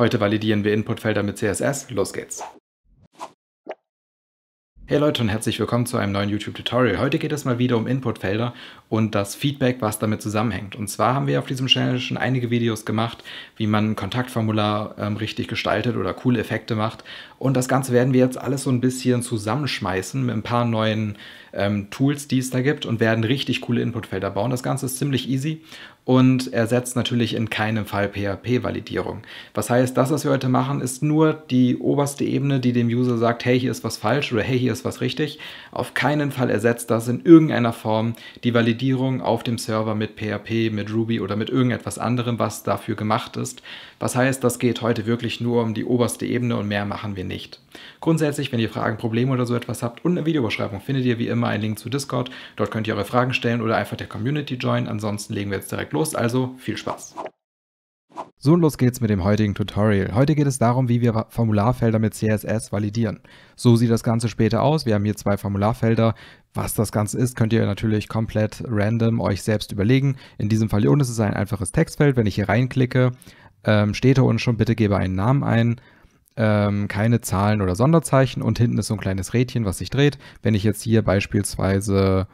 Heute validieren wir Inputfelder mit CSS. Los geht's! Hey Leute und herzlich willkommen zu einem neuen YouTube-Tutorial. Heute geht es mal wieder um Inputfelder und das Feedback, was damit zusammenhängt. Und zwar haben wir auf diesem Channel schon einige Videos gemacht, wie man ein Kontaktformular ähm, richtig gestaltet oder coole Effekte macht. Und das Ganze werden wir jetzt alles so ein bisschen zusammenschmeißen mit ein paar neuen ähm, Tools, die es da gibt und werden richtig coole Inputfelder bauen. Das Ganze ist ziemlich easy und ersetzt natürlich in keinem Fall PHP-Validierung. Was heißt, das, was wir heute machen, ist nur die oberste Ebene, die dem User sagt, hey, hier ist was falsch oder hey, hier ist was richtig. Auf keinen Fall ersetzt das in irgendeiner Form die Validierung auf dem Server mit PHP, mit Ruby oder mit irgendetwas anderem, was dafür gemacht ist. Was heißt, das geht heute wirklich nur um die oberste Ebene und mehr machen wir nicht. Grundsätzlich, wenn ihr Fragen, Probleme oder so etwas habt, unten in der Videobeschreibung findet ihr wie immer einen Link zu Discord. Dort könnt ihr eure Fragen stellen oder einfach der Community joinen. Ansonsten legen wir jetzt direkt direkt los, also viel Spaß. So und los geht's mit dem heutigen Tutorial. Heute geht es darum, wie wir Formularfelder mit CSS validieren. So sieht das Ganze später aus. Wir haben hier zwei Formularfelder. Was das Ganze ist, könnt ihr natürlich komplett random euch selbst überlegen. In diesem Fall hier unten ist es ein einfaches Textfeld. Wenn ich hier reinklicke, ähm, steht da unten schon, bitte gebe einen Namen ein. Ähm, keine Zahlen oder Sonderzeichen und hinten ist so ein kleines Rädchen, was sich dreht. Wenn ich jetzt hier beispielsweise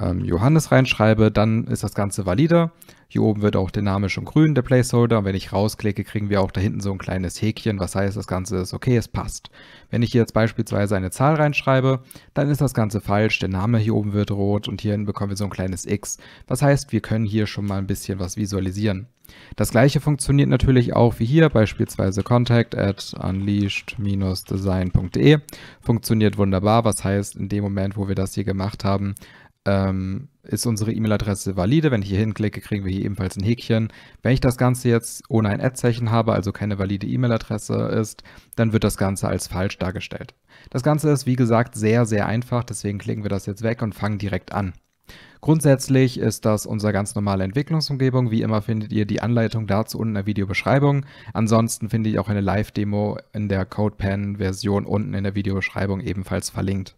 ähm, Johannes reinschreibe, dann ist das Ganze valider. Hier oben wird auch dynamisch und grün der Placeholder. Und wenn ich rausklicke, kriegen wir auch da hinten so ein kleines Häkchen, was heißt, das Ganze ist okay, es passt. Wenn ich hier jetzt beispielsweise eine Zahl reinschreibe, dann ist das Ganze falsch. Der Name hier oben wird rot und hierhin bekommen wir so ein kleines X. Was heißt, wir können hier schon mal ein bisschen was visualisieren. Das gleiche funktioniert natürlich auch wie hier, beispielsweise contact at unleashed-design.de. Funktioniert wunderbar, was heißt, in dem Moment, wo wir das hier gemacht haben, ähm, ist unsere E-Mail-Adresse valide. Wenn ich hier hinklicke, kriegen wir hier ebenfalls ein Häkchen. Wenn ich das Ganze jetzt ohne ein Ad-Zeichen habe, also keine valide E-Mail-Adresse ist, dann wird das Ganze als falsch dargestellt. Das Ganze ist, wie gesagt, sehr, sehr einfach. Deswegen klicken wir das jetzt weg und fangen direkt an. Grundsätzlich ist das unsere ganz normale Entwicklungsumgebung. Wie immer findet ihr die Anleitung dazu unten in der Videobeschreibung. Ansonsten findet ihr auch eine Live-Demo in der CodePen-Version unten in der Videobeschreibung ebenfalls verlinkt.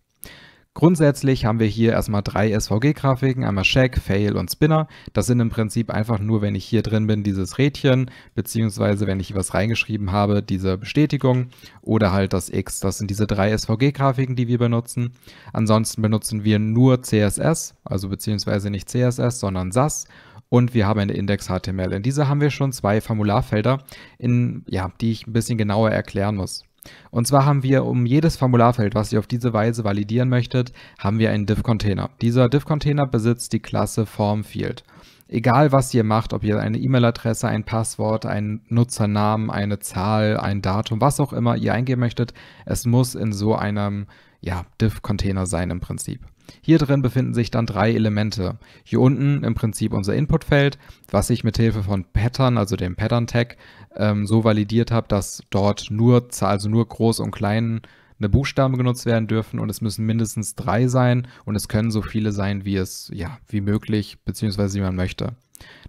Grundsätzlich haben wir hier erstmal drei SVG-Grafiken, einmal Check, Fail und Spinner. Das sind im Prinzip einfach nur, wenn ich hier drin bin, dieses Rädchen, beziehungsweise wenn ich was reingeschrieben habe, diese Bestätigung oder halt das X. Das sind diese drei SVG-Grafiken, die wir benutzen. Ansonsten benutzen wir nur CSS, also beziehungsweise nicht CSS, sondern SAS und wir haben eine Index-HTML. In dieser haben wir schon zwei Formularfelder, in, ja, die ich ein bisschen genauer erklären muss. Und zwar haben wir um jedes Formularfeld, was ihr auf diese Weise validieren möchtet, haben wir einen Div-Container. Dieser Div-Container besitzt die Klasse FormField. Egal was ihr macht, ob ihr eine E-Mail-Adresse, ein Passwort, einen Nutzernamen, eine Zahl, ein Datum, was auch immer ihr eingeben möchtet, es muss in so einem ja, Div-Container sein im Prinzip. Hier drin befinden sich dann drei Elemente. Hier unten im Prinzip unser Inputfeld, was ich mit Hilfe von Pattern, also dem Pattern Tag, ähm, so validiert habe, dass dort nur, also nur groß und klein eine Buchstabe genutzt werden dürfen und es müssen mindestens drei sein und es können so viele sein, wie es, ja, wie möglich, bzw. wie man möchte.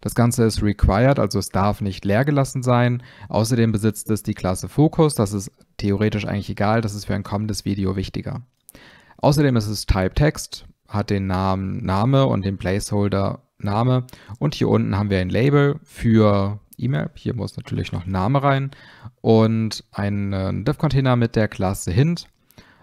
Das Ganze ist required, also es darf nicht leer gelassen sein. Außerdem besitzt es die Klasse Focus, das ist theoretisch eigentlich egal, das ist für ein kommendes Video wichtiger. Außerdem ist es Type Text, hat den Namen Name und den Placeholder Name. Und hier unten haben wir ein Label für E-Mail. Hier muss natürlich noch Name rein. Und einen äh, Div-Container mit der Klasse Hint,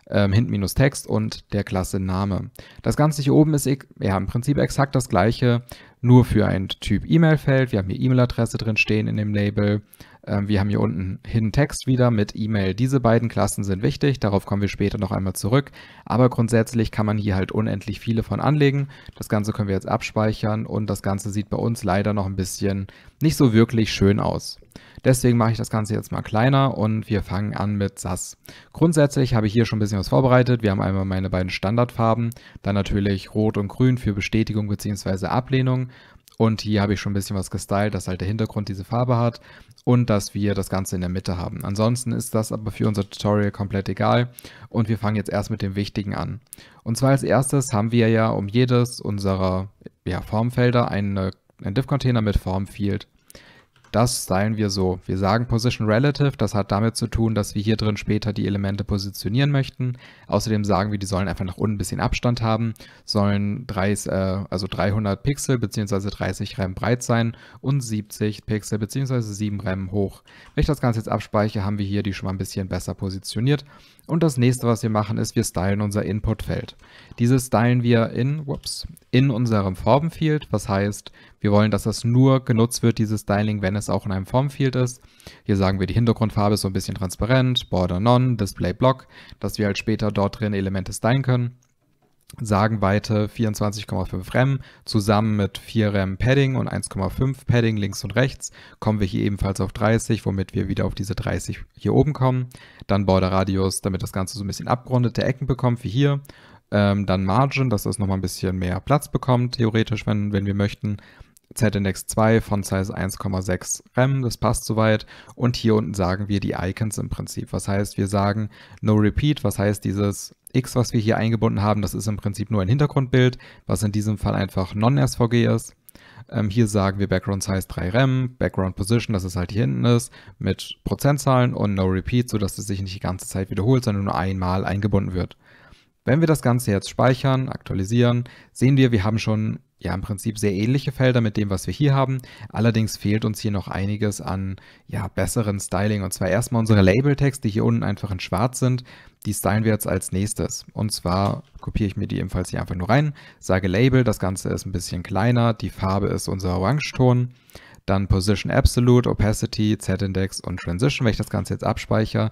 ähm, Hint-Text und der Klasse Name. Das Ganze hier oben ist e-, ja, im Prinzip exakt das gleiche, nur für ein Typ E-Mail-Feld. Wir haben hier E-Mail-Adresse drin stehen in dem Label, ähm, wir haben hier unten Hidden Text wieder mit E-Mail. Diese beiden Klassen sind wichtig, darauf kommen wir später noch einmal zurück. Aber grundsätzlich kann man hier halt unendlich viele von anlegen. Das Ganze können wir jetzt abspeichern und das Ganze sieht bei uns leider noch ein bisschen nicht so wirklich schön aus. Deswegen mache ich das Ganze jetzt mal kleiner und wir fangen an mit SAS. Grundsätzlich habe ich hier schon ein bisschen was vorbereitet. Wir haben einmal meine beiden Standardfarben, dann natürlich Rot und Grün für Bestätigung bzw. Ablehnung. Und hier habe ich schon ein bisschen was gestylt, dass halt der Hintergrund diese Farbe hat und dass wir das Ganze in der Mitte haben. Ansonsten ist das aber für unser Tutorial komplett egal und wir fangen jetzt erst mit dem Wichtigen an. Und zwar als erstes haben wir ja um jedes unserer ja, Formfelder eine, einen Div-Container mit Formfield das stylen wir so. Wir sagen Position Relative, das hat damit zu tun, dass wir hier drin später die Elemente positionieren möchten. Außerdem sagen wir, die sollen einfach nach unten ein bisschen Abstand haben, sollen 30, äh, also 300 Pixel bzw. 30 Rem breit sein und 70 Pixel bzw. 7 Rem hoch. Wenn ich das Ganze jetzt abspeichere, haben wir hier die schon mal ein bisschen besser positioniert. Und das nächste, was wir machen, ist, wir stylen unser Inputfeld. Dieses stylen wir in, whoops, in unserem Formenfield, was heißt, wir wollen, dass das nur genutzt wird, dieses Styling, wenn es auch in einem Formfield ist. Hier sagen wir, die Hintergrundfarbe ist so ein bisschen transparent, Border None, Display Block, dass wir halt später dort drin Elemente stylen können. Sagen Weite 24,5 Rem, zusammen mit 4 Rem Padding und 1,5 Padding links und rechts kommen wir hier ebenfalls auf 30, womit wir wieder auf diese 30 hier oben kommen. Dann Border Radius, damit das Ganze so ein bisschen abgerundete Ecken bekommt, wie hier. Ähm, dann Margin, dass das nochmal ein bisschen mehr Platz bekommt, theoretisch, wenn, wenn wir möchten. Z-Index 2, von Size 1,6 REM, das passt soweit. Und hier unten sagen wir die Icons im Prinzip. Was heißt, wir sagen No Repeat, was heißt dieses X, was wir hier eingebunden haben, das ist im Prinzip nur ein Hintergrundbild, was in diesem Fall einfach Non-SVG ist. Ähm, hier sagen wir Background Size 3 REM, Background Position, dass es halt hier hinten ist, mit Prozentzahlen und No Repeat, sodass es sich nicht die ganze Zeit wiederholt, sondern nur einmal eingebunden wird. Wenn wir das Ganze jetzt speichern, aktualisieren, sehen wir, wir haben schon ja im Prinzip sehr ähnliche Felder mit dem, was wir hier haben. Allerdings fehlt uns hier noch einiges an ja, besseren Styling. Und zwar erstmal unsere Labeltexte, die hier unten einfach in schwarz sind. Die stylen wir jetzt als nächstes. Und zwar kopiere ich mir die ebenfalls hier einfach nur rein, sage Label, das Ganze ist ein bisschen kleiner, die Farbe ist unser Orangeton. Dann Position Absolute, Opacity, Z-Index und Transition. Wenn ich das Ganze jetzt abspeichere,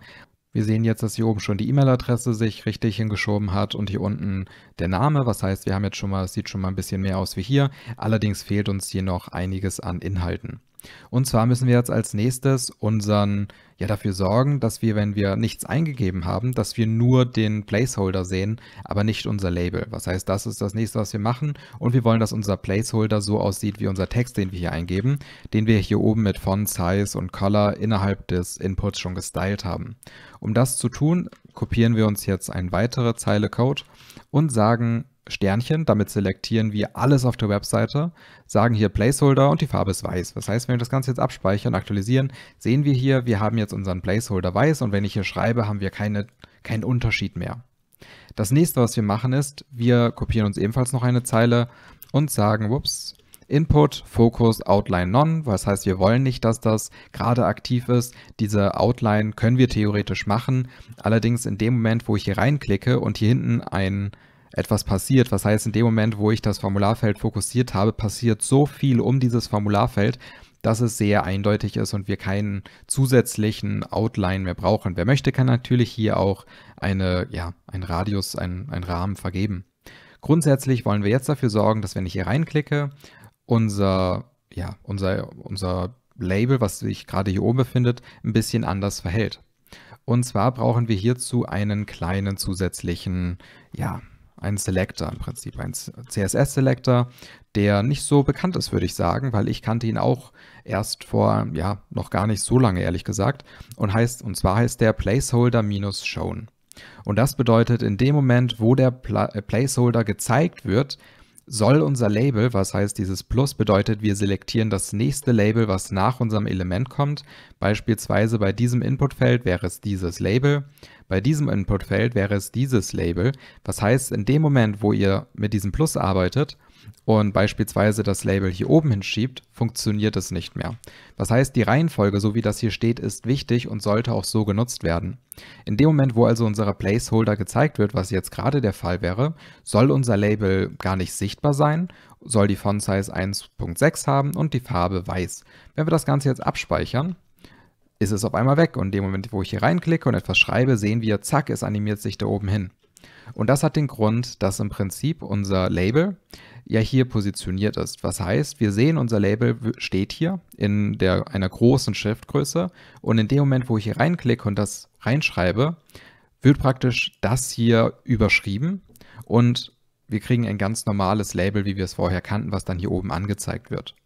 wir sehen jetzt, dass hier oben schon die E-Mail-Adresse sich richtig hingeschoben hat und hier unten der Name. Was heißt, wir haben jetzt schon mal, es sieht schon mal ein bisschen mehr aus wie hier. Allerdings fehlt uns hier noch einiges an Inhalten. Und zwar müssen wir jetzt als nächstes unseren, ja, dafür sorgen, dass wir, wenn wir nichts eingegeben haben, dass wir nur den Placeholder sehen, aber nicht unser Label. Was heißt, das ist das nächste, was wir machen. Und wir wollen, dass unser Placeholder so aussieht wie unser Text, den wir hier eingeben, den wir hier oben mit Font, Size und Color innerhalb des Inputs schon gestylt haben. Um das zu tun, kopieren wir uns jetzt eine weitere Zeile Code und sagen Sternchen. Damit selektieren wir alles auf der Webseite, sagen hier Placeholder und die Farbe ist weiß. Das heißt, wenn wir das Ganze jetzt abspeichern und aktualisieren, sehen wir hier, wir haben jetzt unseren Placeholder weiß und wenn ich hier schreibe, haben wir keine, keinen Unterschied mehr. Das nächste, was wir machen ist, wir kopieren uns ebenfalls noch eine Zeile und sagen, whoops, Input, Focus, Outline, None. was heißt, wir wollen nicht, dass das gerade aktiv ist. Diese Outline können wir theoretisch machen. Allerdings in dem Moment, wo ich hier reinklicke und hier hinten ein etwas passiert. Was heißt, in dem Moment, wo ich das Formularfeld fokussiert habe, passiert so viel um dieses Formularfeld, dass es sehr eindeutig ist und wir keinen zusätzlichen Outline mehr brauchen. Wer möchte, kann natürlich hier auch eine, ja, einen Radius, einen, einen Rahmen vergeben. Grundsätzlich wollen wir jetzt dafür sorgen, dass wenn ich hier reinklicke, unser, ja, unser, unser Label, was sich gerade hier oben befindet, ein bisschen anders verhält. Und zwar brauchen wir hierzu einen kleinen zusätzlichen, ja, ein Selector im Prinzip, ein CSS-Selector, der nicht so bekannt ist, würde ich sagen, weil ich kannte ihn auch erst vor, ja, noch gar nicht so lange, ehrlich gesagt. Und, heißt, und zwar heißt der Placeholder-Shown. Und das bedeutet, in dem Moment, wo der Pla äh, Placeholder gezeigt wird, soll unser Label, was heißt dieses Plus, bedeutet, wir selektieren das nächste Label, was nach unserem Element kommt. Beispielsweise bei diesem Inputfeld wäre es dieses Label, bei diesem Inputfeld wäre es dieses Label. Was heißt, in dem Moment, wo ihr mit diesem Plus arbeitet, und beispielsweise das Label hier oben hinschiebt, funktioniert es nicht mehr. Das heißt, die Reihenfolge, so wie das hier steht, ist wichtig und sollte auch so genutzt werden. In dem Moment, wo also unser Placeholder gezeigt wird, was jetzt gerade der Fall wäre, soll unser Label gar nicht sichtbar sein, soll die Font Size 1.6 haben und die Farbe weiß. Wenn wir das Ganze jetzt abspeichern, ist es auf einmal weg und in dem Moment, wo ich hier reinklicke und etwas schreibe, sehen wir, zack, es animiert sich da oben hin. Und das hat den Grund, dass im Prinzip unser Label ja hier positioniert ist. Was heißt, wir sehen, unser Label steht hier in der, einer großen Schriftgröße und in dem Moment, wo ich hier reinklicke und das reinschreibe, wird praktisch das hier überschrieben und wir kriegen ein ganz normales Label, wie wir es vorher kannten, was dann hier oben angezeigt wird.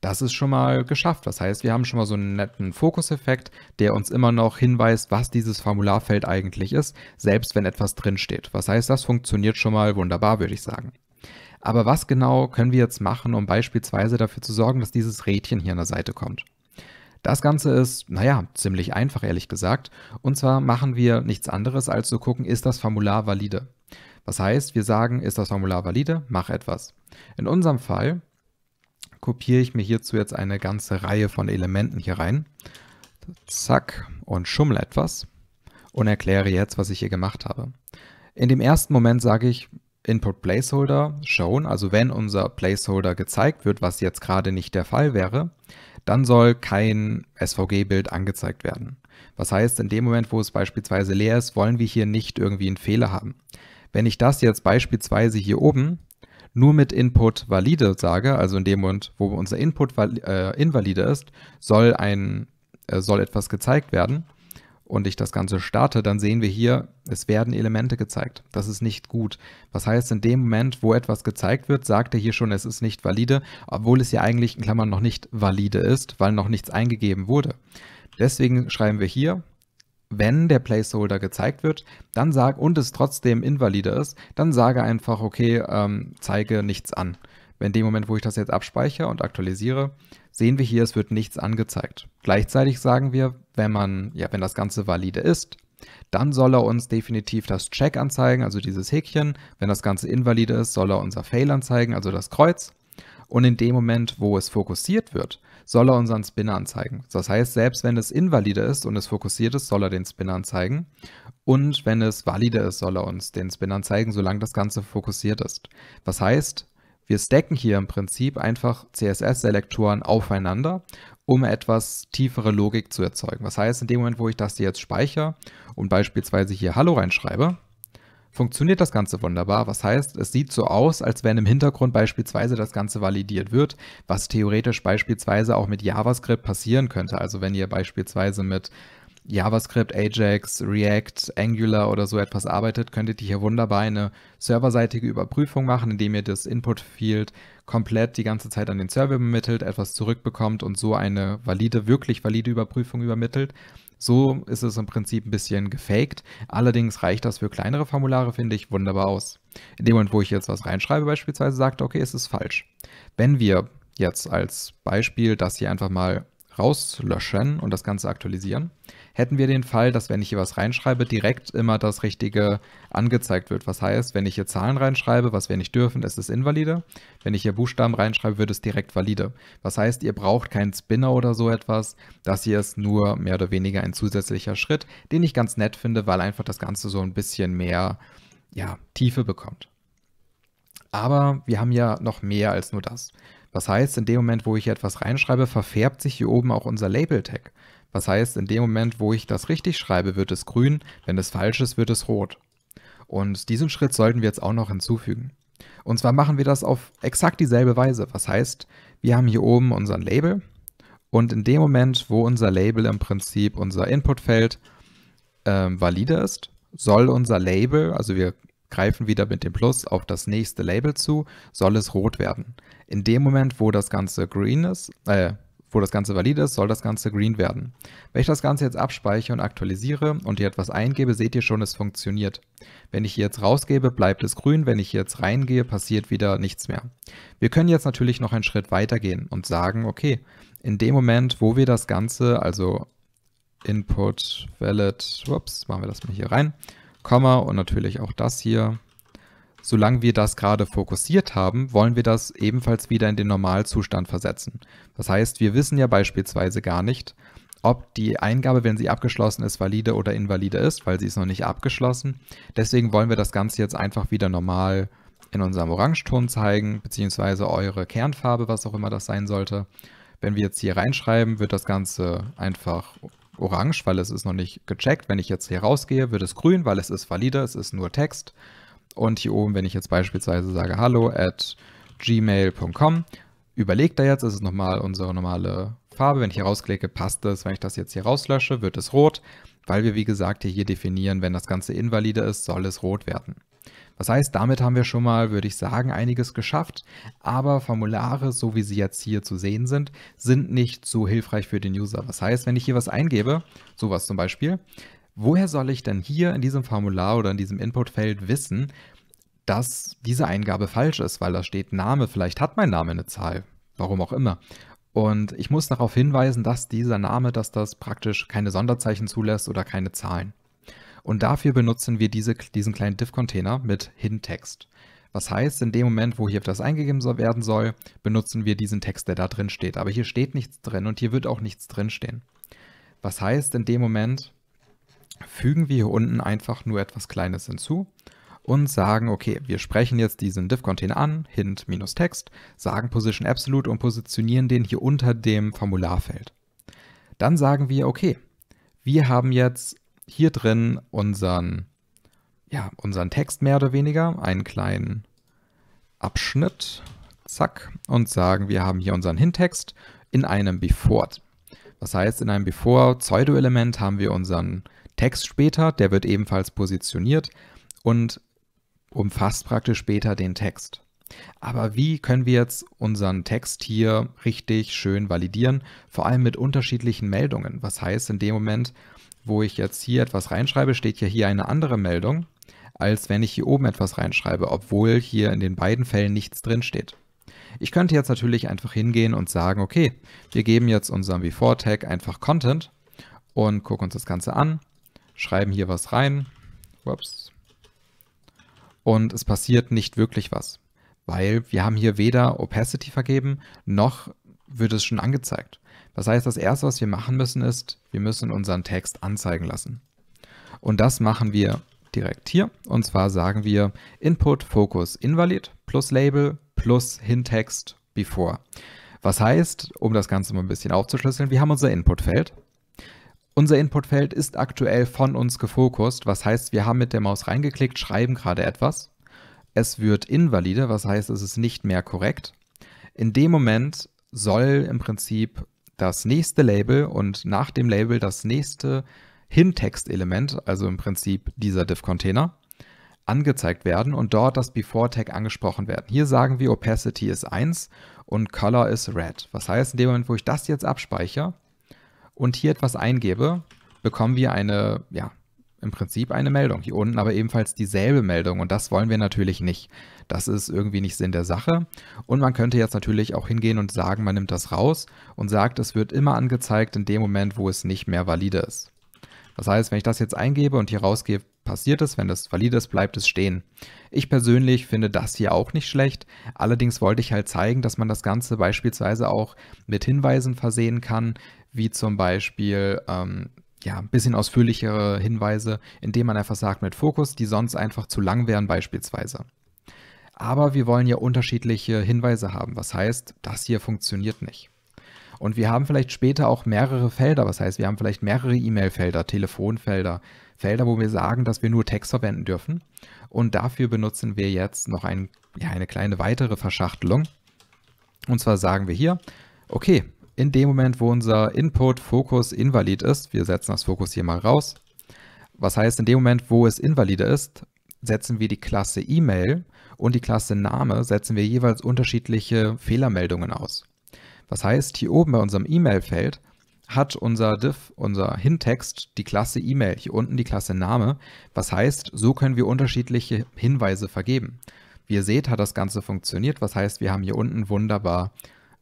Das ist schon mal geschafft. Das heißt, wir haben schon mal so einen netten Fokuseffekt, der uns immer noch hinweist, was dieses Formularfeld eigentlich ist, selbst wenn etwas drinsteht. Was heißt, das funktioniert schon mal wunderbar, würde ich sagen. Aber was genau können wir jetzt machen, um beispielsweise dafür zu sorgen, dass dieses Rädchen hier an der Seite kommt? Das Ganze ist, naja, ziemlich einfach ehrlich gesagt. Und zwar machen wir nichts anderes, als zu gucken, ist das Formular valide. Das heißt, wir sagen, ist das Formular valide, mach etwas. In unserem Fall kopiere ich mir hierzu jetzt eine ganze Reihe von Elementen hier rein. Zack und schummel etwas und erkläre jetzt, was ich hier gemacht habe. In dem ersten Moment sage ich, Input Placeholder shown, also wenn unser Placeholder gezeigt wird, was jetzt gerade nicht der Fall wäre, dann soll kein SVG-Bild angezeigt werden. Was heißt, in dem Moment, wo es beispielsweise leer ist, wollen wir hier nicht irgendwie einen Fehler haben. Wenn ich das jetzt beispielsweise hier oben nur mit Input valide sage, also in dem Moment, wo unser Input äh, invalide ist, soll, ein, äh, soll etwas gezeigt werden, und ich das Ganze starte, dann sehen wir hier, es werden Elemente gezeigt. Das ist nicht gut. Was heißt, in dem Moment, wo etwas gezeigt wird, sagt er hier schon, es ist nicht valide, obwohl es ja eigentlich in Klammern noch nicht valide ist, weil noch nichts eingegeben wurde. Deswegen schreiben wir hier, wenn der Placeholder gezeigt wird, dann sag und es trotzdem invalide ist, dann sage einfach, okay, ähm, zeige nichts an. Wenn in dem Moment, wo ich das jetzt abspeichere und aktualisiere, sehen wir hier, es wird nichts angezeigt. Gleichzeitig sagen wir, wenn man, ja, wenn das Ganze valide ist, dann soll er uns definitiv das Check anzeigen, also dieses Häkchen. Wenn das Ganze invalide ist, soll er unser Fail anzeigen, also das Kreuz. Und in dem Moment, wo es fokussiert wird, soll er unseren Spinner anzeigen. Das heißt, selbst wenn es invalide ist und es fokussiert ist, soll er den Spinner anzeigen. Und wenn es valide ist, soll er uns den Spinner anzeigen, solange das Ganze fokussiert ist. Was heißt, wir stacken hier im Prinzip einfach CSS-Selektoren aufeinander, um etwas tiefere Logik zu erzeugen. Das heißt, in dem Moment, wo ich das hier jetzt speichere und beispielsweise hier Hallo reinschreibe, funktioniert das Ganze wunderbar. Was heißt, es sieht so aus, als wenn im Hintergrund beispielsweise das Ganze validiert wird, was theoretisch beispielsweise auch mit JavaScript passieren könnte. Also wenn ihr beispielsweise mit JavaScript, Ajax, React, Angular oder so etwas arbeitet, könntet ihr hier wunderbar eine serverseitige Überprüfung machen, indem ihr das Input-Field komplett die ganze Zeit an den Server übermittelt, etwas zurückbekommt und so eine valide, wirklich valide Überprüfung übermittelt. So ist es im Prinzip ein bisschen gefaked. Allerdings reicht das für kleinere Formulare, finde ich, wunderbar aus. In dem Moment, wo ich jetzt was reinschreibe beispielsweise, sagt, okay, es ist falsch. Wenn wir jetzt als Beispiel das hier einfach mal rauslöschen und das Ganze aktualisieren, hätten wir den Fall, dass wenn ich hier was reinschreibe, direkt immer das Richtige angezeigt wird. Was heißt, wenn ich hier Zahlen reinschreibe, was wir nicht dürfen, ist es invalide. Wenn ich hier Buchstaben reinschreibe, wird es direkt valide. Was heißt, ihr braucht keinen Spinner oder so etwas. Das hier ist nur mehr oder weniger ein zusätzlicher Schritt, den ich ganz nett finde, weil einfach das Ganze so ein bisschen mehr ja, Tiefe bekommt. Aber wir haben ja noch mehr als nur das. Was heißt, in dem Moment, wo ich etwas reinschreibe, verfärbt sich hier oben auch unser Label-Tag. Was heißt, in dem Moment, wo ich das richtig schreibe, wird es grün, wenn es falsch ist, wird es rot. Und diesen Schritt sollten wir jetzt auch noch hinzufügen. Und zwar machen wir das auf exakt dieselbe Weise. Was heißt, wir haben hier oben unseren Label und in dem Moment, wo unser Label im Prinzip unser Inputfeld äh, valide ist, soll unser Label, also wir greifen wieder mit dem Plus auf das nächste Label zu, soll es rot werden. In dem Moment, wo das Ganze green ist, äh, wo das Ganze valide ist, soll das Ganze green werden. Wenn ich das Ganze jetzt abspeichere und aktualisiere und hier etwas eingebe, seht ihr schon, es funktioniert. Wenn ich hier jetzt rausgebe, bleibt es grün. Wenn ich hier jetzt reingehe, passiert wieder nichts mehr. Wir können jetzt natürlich noch einen Schritt weitergehen und sagen, okay, in dem Moment, wo wir das Ganze, also Input Valid, ups, machen wir das mal hier rein, Komma und natürlich auch das hier. Solange wir das gerade fokussiert haben, wollen wir das ebenfalls wieder in den Normalzustand versetzen. Das heißt, wir wissen ja beispielsweise gar nicht, ob die Eingabe, wenn sie abgeschlossen ist, valide oder invalide ist, weil sie ist noch nicht abgeschlossen. Deswegen wollen wir das Ganze jetzt einfach wieder normal in unserem Orangeton zeigen, beziehungsweise eure Kernfarbe, was auch immer das sein sollte. Wenn wir jetzt hier reinschreiben, wird das Ganze einfach orange, weil es ist noch nicht gecheckt. Wenn ich jetzt hier rausgehe, wird es grün, weil es ist valide, es ist nur Text. Und hier oben, wenn ich jetzt beispielsweise sage hallo at gmail.com, überlegt er jetzt, ist es nochmal unsere normale Farbe. Wenn ich hier rausklicke, passt es. Wenn ich das jetzt hier rauslösche, wird es rot, weil wir wie gesagt hier definieren, wenn das Ganze invalide ist, soll es rot werden. Das heißt, damit haben wir schon mal, würde ich sagen, einiges geschafft. Aber Formulare, so wie sie jetzt hier zu sehen sind, sind nicht so hilfreich für den User. Das heißt, wenn ich hier was eingebe, sowas zum Beispiel, woher soll ich denn hier in diesem Formular oder in diesem Inputfeld wissen, dass diese Eingabe falsch ist, weil da steht Name, vielleicht hat mein Name eine Zahl, warum auch immer. Und ich muss darauf hinweisen, dass dieser Name, dass das praktisch keine Sonderzeichen zulässt oder keine Zahlen. Und dafür benutzen wir diese, diesen kleinen div-Container mit Hidden-Text. Was heißt, in dem Moment, wo hier etwas eingegeben werden soll, benutzen wir diesen Text, der da drin steht. Aber hier steht nichts drin und hier wird auch nichts drin stehen. Was heißt, in dem Moment fügen wir hier unten einfach nur etwas Kleines hinzu und sagen, okay, wir sprechen jetzt diesen div-Container an, hint-text, sagen position absolute und positionieren den hier unter dem Formularfeld. Dann sagen wir, okay, wir haben jetzt hier drin unseren, ja, unseren Text mehr oder weniger, einen kleinen Abschnitt, zack, und sagen, wir haben hier unseren Hintext in einem Before. Das heißt, in einem Before-Pseudo-Element haben wir unseren Text später, der wird ebenfalls positioniert und umfasst praktisch später den Text. Aber wie können wir jetzt unseren Text hier richtig schön validieren, vor allem mit unterschiedlichen Meldungen? Was heißt in dem Moment, wo ich jetzt hier etwas reinschreibe, steht ja hier eine andere Meldung, als wenn ich hier oben etwas reinschreibe, obwohl hier in den beiden Fällen nichts drinsteht. Ich könnte jetzt natürlich einfach hingehen und sagen, okay, wir geben jetzt unserem Before-Tag einfach Content und gucken uns das Ganze an, schreiben hier was rein, ups, und es passiert nicht wirklich was weil wir haben hier weder Opacity vergeben, noch wird es schon angezeigt. Das heißt, das Erste, was wir machen müssen, ist, wir müssen unseren Text anzeigen lassen. Und das machen wir direkt hier. Und zwar sagen wir Input Focus Invalid plus Label plus Hintext Before. Was heißt, um das Ganze mal ein bisschen aufzuschlüsseln, wir haben unser Inputfeld. Unser Inputfeld ist aktuell von uns gefokust, was heißt, wir haben mit der Maus reingeklickt, schreiben gerade etwas es wird invalide, was heißt, es ist nicht mehr korrekt. In dem Moment soll im Prinzip das nächste Label und nach dem Label das nächste Hintext-Element, also im Prinzip dieser div-Container, angezeigt werden und dort das Before-Tag angesprochen werden. Hier sagen wir Opacity ist 1 und Color ist Red. Was heißt, in dem Moment, wo ich das jetzt abspeichere und hier etwas eingebe, bekommen wir eine ja, im Prinzip eine Meldung. Hier unten aber ebenfalls dieselbe Meldung und das wollen wir natürlich nicht. Das ist irgendwie nicht Sinn der Sache. Und man könnte jetzt natürlich auch hingehen und sagen, man nimmt das raus und sagt, es wird immer angezeigt in dem Moment, wo es nicht mehr valide ist. Das heißt, wenn ich das jetzt eingebe und hier rausgehe, passiert es. Wenn das valide ist, bleibt es stehen. Ich persönlich finde das hier auch nicht schlecht. Allerdings wollte ich halt zeigen, dass man das Ganze beispielsweise auch mit Hinweisen versehen kann, wie zum Beispiel ähm, ja, ein bisschen ausführlichere Hinweise, indem man einfach sagt mit Fokus, die sonst einfach zu lang wären beispielsweise. Aber wir wollen ja unterschiedliche Hinweise haben, was heißt, das hier funktioniert nicht. Und wir haben vielleicht später auch mehrere Felder, was heißt, wir haben vielleicht mehrere E-Mail-Felder, Telefonfelder, Felder, wo wir sagen, dass wir nur Text verwenden dürfen. Und dafür benutzen wir jetzt noch ein, ja, eine kleine weitere Verschachtelung. Und zwar sagen wir hier, okay, in dem Moment, wo unser Input-Fokus invalid ist, wir setzen das Fokus hier mal raus. Was heißt, in dem Moment, wo es invalide ist, setzen wir die Klasse E-Mail und die Klasse Name setzen wir jeweils unterschiedliche Fehlermeldungen aus. Was heißt, hier oben bei unserem E-Mail-Feld hat unser Div, unser Hintext, die Klasse E-Mail, hier unten die Klasse Name. Was heißt, so können wir unterschiedliche Hinweise vergeben. Wie ihr seht, hat das Ganze funktioniert. Was heißt, wir haben hier unten wunderbar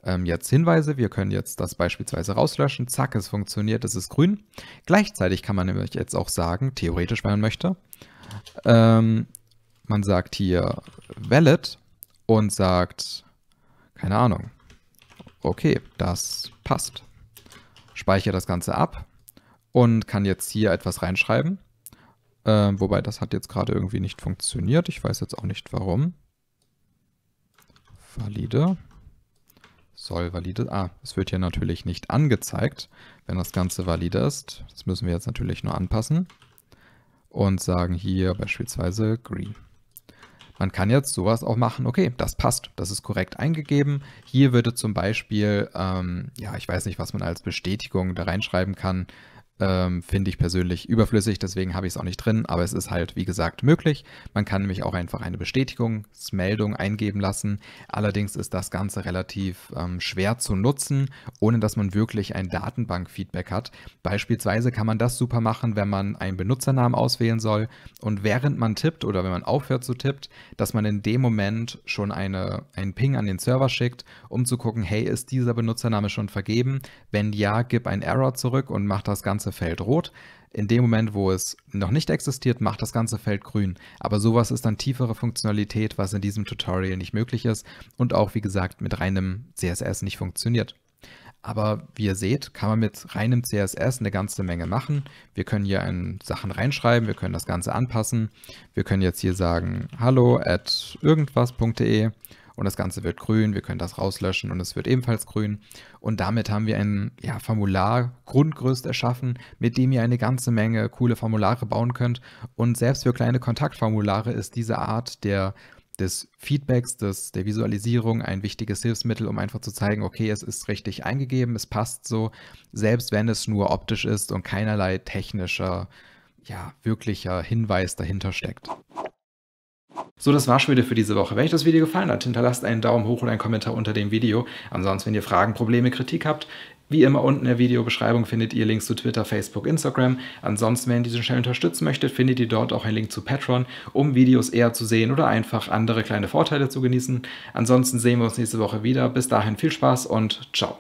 ähm, jetzt Hinweise. Wir können jetzt das beispielsweise rauslöschen. Zack, es funktioniert, es ist grün. Gleichzeitig kann man nämlich jetzt auch sagen, theoretisch, wenn man möchte, ähm, man sagt hier valid und sagt, keine Ahnung, okay, das passt. Speichere das Ganze ab und kann jetzt hier etwas reinschreiben. Äh, wobei das hat jetzt gerade irgendwie nicht funktioniert. Ich weiß jetzt auch nicht warum. Valide soll valide, ah, es wird hier natürlich nicht angezeigt, wenn das Ganze valide ist. Das müssen wir jetzt natürlich nur anpassen und sagen hier beispielsweise green. Man kann jetzt sowas auch machen, okay, das passt, das ist korrekt eingegeben. Hier würde zum Beispiel, ähm, ja, ich weiß nicht, was man als Bestätigung da reinschreiben kann, ähm, finde ich persönlich überflüssig, deswegen habe ich es auch nicht drin, aber es ist halt, wie gesagt, möglich. Man kann nämlich auch einfach eine Bestätigungsmeldung eingeben lassen. Allerdings ist das Ganze relativ ähm, schwer zu nutzen, ohne dass man wirklich ein Datenbankfeedback hat. Beispielsweise kann man das super machen, wenn man einen Benutzernamen auswählen soll und während man tippt oder wenn man aufhört zu tippt, dass man in dem Moment schon eine, einen Ping an den Server schickt, um zu gucken, hey, ist dieser Benutzername schon vergeben? Wenn ja, gib ein Error zurück und mach das Ganze ganze Feld rot. In dem Moment, wo es noch nicht existiert, macht das ganze Feld grün. Aber sowas ist dann tiefere Funktionalität, was in diesem Tutorial nicht möglich ist und auch, wie gesagt, mit reinem CSS nicht funktioniert. Aber wie ihr seht, kann man mit reinem CSS eine ganze Menge machen. Wir können hier in Sachen reinschreiben, wir können das Ganze anpassen. Wir können jetzt hier sagen, hallo at irgendwas.de und das Ganze wird grün. Wir können das rauslöschen und es wird ebenfalls grün. Und damit haben wir ein ja, Formular Grundgerüst erschaffen, mit dem ihr eine ganze Menge coole Formulare bauen könnt. Und selbst für kleine Kontaktformulare ist diese Art der des Feedbacks, des, der Visualisierung ein wichtiges Hilfsmittel, um einfach zu zeigen, okay, es ist richtig eingegeben, es passt so, selbst wenn es nur optisch ist und keinerlei technischer, ja, wirklicher Hinweis dahinter steckt. So, das war's schon wieder für diese Woche. Wenn euch das Video gefallen hat, hinterlasst einen Daumen hoch und einen Kommentar unter dem Video. Ansonsten, wenn ihr Fragen, Probleme, Kritik habt, wie immer unten in der Videobeschreibung findet ihr Links zu Twitter, Facebook, Instagram. Ansonsten, wenn ihr diesen Channel unterstützen möchtet, findet ihr dort auch einen Link zu Patreon, um Videos eher zu sehen oder einfach andere kleine Vorteile zu genießen. Ansonsten sehen wir uns nächste Woche wieder. Bis dahin viel Spaß und ciao.